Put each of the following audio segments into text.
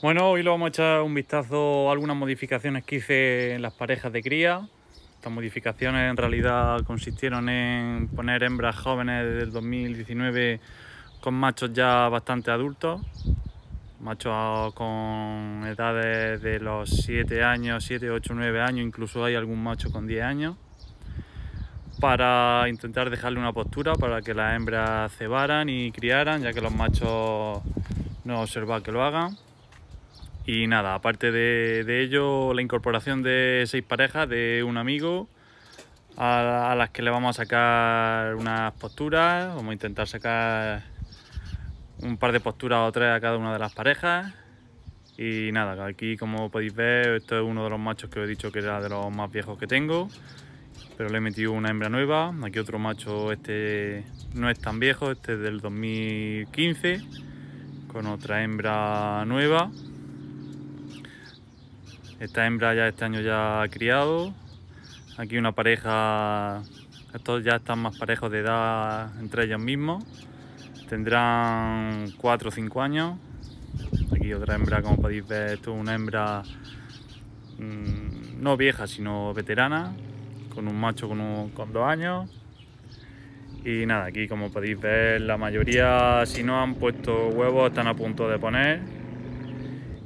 Bueno, hoy lo vamos a echar un vistazo a algunas modificaciones que hice en las parejas de cría. Estas modificaciones en realidad consistieron en poner hembras jóvenes del 2019 con machos ya bastante adultos, machos con edades de los 7 años, 7, 8, 9 años, incluso hay algún macho con 10 años, para intentar dejarle una postura para que las hembras cebaran y criaran, ya que los machos no observa que lo hagan y nada, aparte de, ello, la incorporación de seis parejas de un amigo a, las que le vamos a sacar unas posturas. Vamos a intentar sacar un par de posturas o tres a cada una de las parejas. Y nada, aquí como podéis ver, esto es uno de los machos que os he dicho que era de los más viejos que tengo. Pero le he metido una hembra nueva. Aquí otro macho, este no es tan viejo, este es del 2015. Con otra hembra nueva. Esta hembra ya este año ya ha criado. Aquí una pareja, estos ya están más parejos de edad entre ellos mismos. Tendrán 4 o 5 años. Aquí otra hembra, como podéis ver, esto es una hembra mm, no vieja, sino veterana, con un macho con, 2 dos años. Y nada, aquí como podéis ver, la mayoría si no han puesto huevos están a punto de poner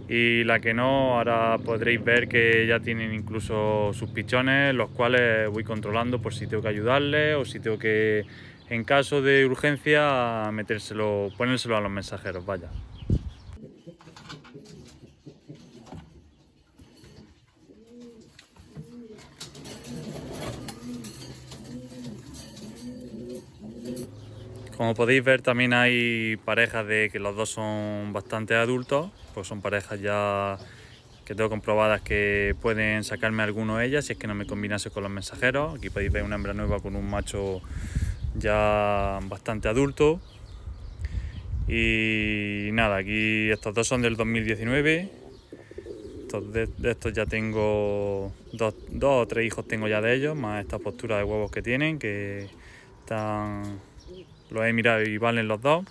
y la que no, ahora podréis ver que ya tienen incluso sus pichones, los cuales voy controlando por si tengo que ayudarle o si tengo que, en caso de urgencia, metérselo, ponérselo a los mensajeros, vaya. Como podéis ver también hay parejas de que los dos son bastante adultos, pues son parejas ya que tengo comprobadas que pueden sacarme alguno de ellas si es que no me combinase con los mensajeros. Aquí podéis ver una hembra nueva con un macho ya bastante adulto. Y nada, aquí estos dos son del 2019. de, estos ya tengo dos, dos o tres hijos tengo ya de ellos, más esta postura de huevos que tienen, que están lo he mirado y valen los dos.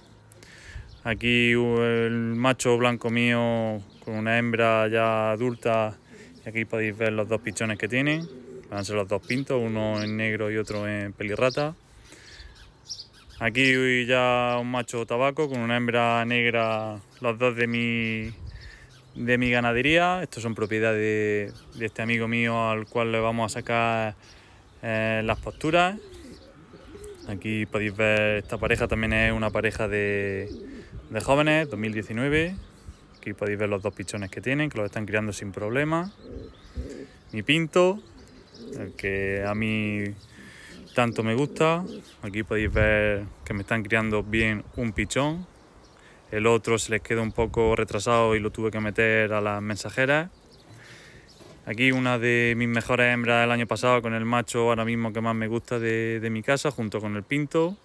Aquí uh, el macho blanco mío con una hembra ya adulta. Y aquí podéis ver los dos pichones que tienen. Van a ser los dos pintos, uno en negro y otro en pelirrata. Aquí ya un macho tabaco con una hembra negra, los dos de mi, de mi ganadería. Estos son propiedad de, este amigo mío al cual le vamos a sacar eh, las posturas Aquí podéis ver, esta pareja también es una pareja de, de jóvenes, 2019. Aquí podéis ver los dos pichones que tienen, que los están criando sin problema. Mi pinto, el que a mí tanto me gusta. Aquí podéis ver que me están criando bien un pichón. El otro se les quedó un poco retrasado y lo tuve que meter a las mensajeras. Aquí una de mis mejores hembras del año pasado con el macho ahora mismo que más me gusta de, mi casa, junto con el pinto.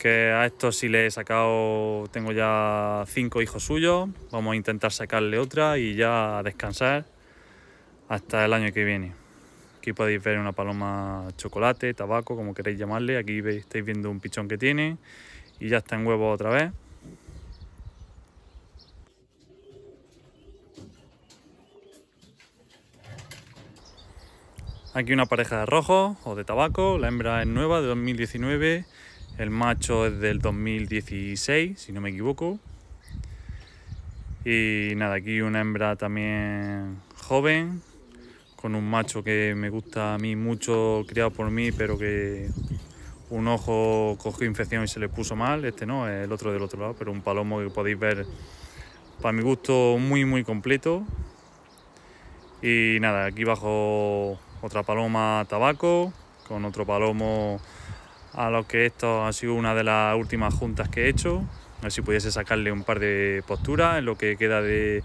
Que a esto sí le he sacado, tengo ya cinco hijos suyos. Vamos a intentar sacarle otra y ya descansar hasta el año que viene. Aquí podéis ver una paloma chocolate, tabaco, como queréis llamarle. Aquí estáis viendo un pichón que tiene y ya está en huevo otra vez. Aquí una pareja de rojo o de tabaco, la hembra es nueva de 2019, el macho es del 2016, si no me equivoco. Y nada, aquí una hembra también joven, con un macho que me gusta a mí mucho, criado por mí, pero que un ojo cogió infección y se le puso mal, este no, es el otro del otro lado, pero un palomo que podéis ver, para mi gusto, muy, muy completo. Y nada, aquí bajo otra paloma tabaco, con otro palomo a lo que esto ha sido una de las últimas juntas que he hecho. A ver si pudiese sacarle un par de posturas en lo que queda de,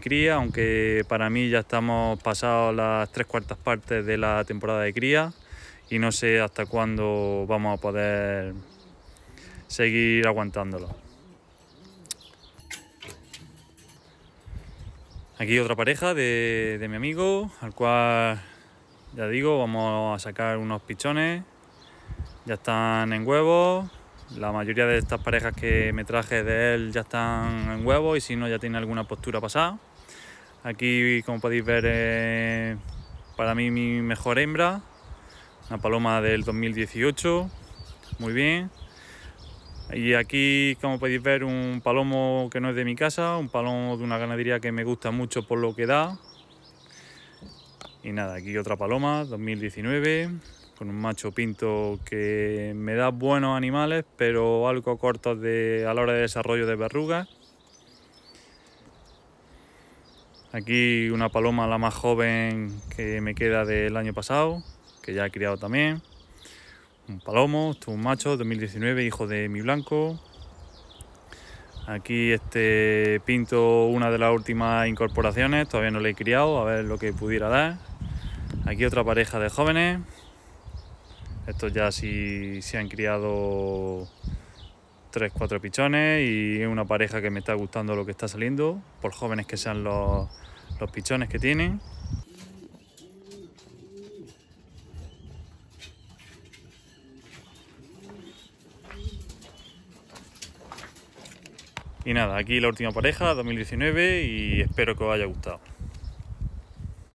cría, aunque para mí ya estamos pasados las tres cuartas partes de la temporada de cría y no sé hasta cuándo vamos a poder seguir aguantándolo. Aquí otra pareja de, de mi amigo, al cual ya digo, vamos a sacar unos pichones. Ya están en huevo. La mayoría de estas parejas que me traje de él ya están en huevo y si no ya tiene alguna postura pasada. Aquí, como podéis ver, para mí mi mejor hembra, una paloma del 2018, muy bien. Y aquí, como podéis ver, un palomo que no es de mi casa, un palomo de una ganadería que me gusta mucho por lo que da, y nada, aquí otra paloma, 2019, con un macho pinto que me da buenos animales, pero algo cortos de, a la hora de desarrollo de verrugas. Aquí una paloma, la más joven que me queda del año pasado, que ya he criado también. Un palomo, esto es un macho, 2019, hijo de mi blanco. Aquí este pinto una de las últimas incorporaciones, todavía no le he criado, a ver lo que pudiera dar. Aquí otra pareja de jóvenes. Estos ya sí se han criado 3, 4 pichones y una pareja que me está gustando lo que está saliendo, por jóvenes que sean los pichones que tienen. Y nada, aquí la última pareja, 2019, y espero que os haya gustado.